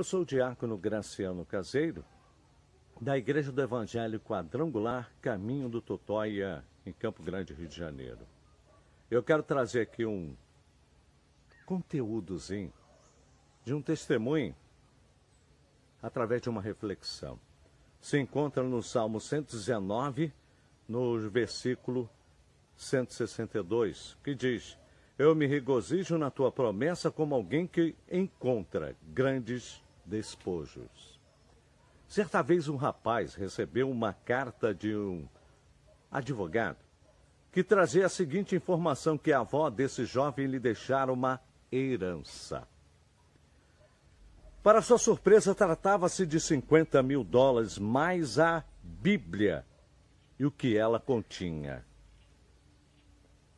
Eu sou o diácono Graciano Caseiro, da Igreja do Evangelho Quadrangular Caminho do Totóia, em Campo Grande, Rio de Janeiro. Eu quero trazer aqui um conteúdozinho de um testemunho através de uma reflexão. Se encontra no Salmo 119, no versículo 162, que diz: Eu me regozijo na tua promessa como alguém que encontra grandes despojos. Certa vez um rapaz recebeu uma carta de um advogado que trazia a seguinte informação que a avó desse jovem lhe deixara uma herança. Para sua surpresa, tratava-se de 50 mil dólares mais a Bíblia e o que ela continha.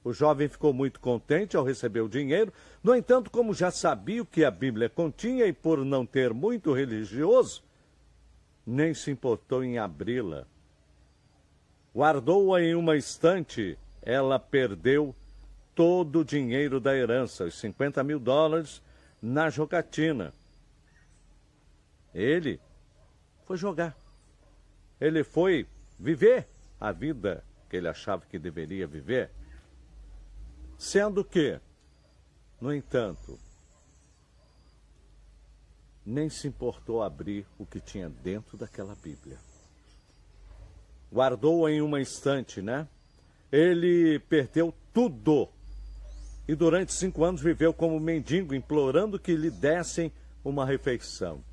O jovem ficou muito contente ao receber o dinheiro. No entanto, como já sabia o que a Bíblia continha e por não ter muito religioso, nem se importou em abri-la. Guardou-a em uma estante. Ela perdeu todo o dinheiro da herança, os 50 mil dólares, na jogatina. Ele foi jogar. Ele foi viver a vida que ele achava que deveria viver. Sendo que, no entanto, nem se importou abrir o que tinha dentro daquela Bíblia. Guardou em uma estante, né? Ele perdeu tudo. E durante cinco anos viveu como mendigo, implorando que lhe dessem uma refeição.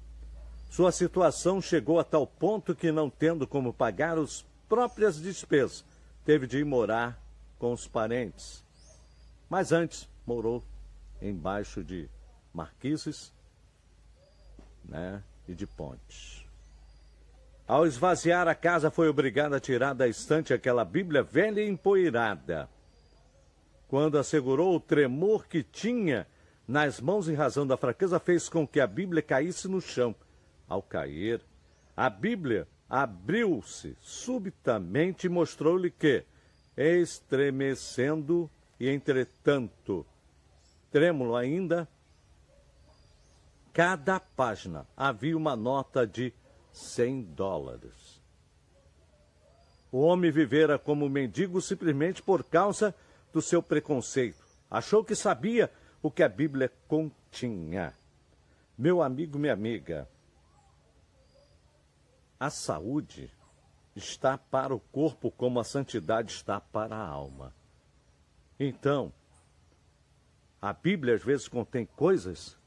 Sua situação chegou a tal ponto que, não tendo como pagar as próprias despesas, teve de ir morar com os parentes. Mas antes morou embaixo de marquises né, e de pontes. Ao esvaziar a casa, foi obrigado a tirar da estante aquela Bíblia velha e empoeirada. Quando assegurou o tremor que tinha nas mãos em razão da fraqueza, fez com que a Bíblia caísse no chão. Ao cair, a Bíblia abriu-se subitamente e mostrou-lhe que, estremecendo, e entretanto, trêmulo ainda, cada página havia uma nota de 100 dólares. O homem vivera como mendigo simplesmente por causa do seu preconceito. Achou que sabia o que a Bíblia continha. Meu amigo, minha amiga, a saúde está para o corpo como a santidade está para a alma. Então, a Bíblia às vezes contém coisas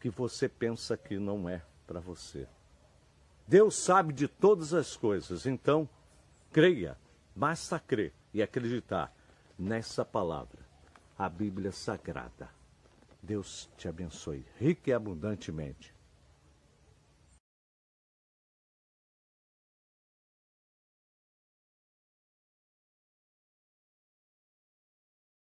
que você pensa que não é para você. Deus sabe de todas as coisas, então creia, basta crer e acreditar nessa palavra, a Bíblia Sagrada. Deus te abençoe rica e abundantemente.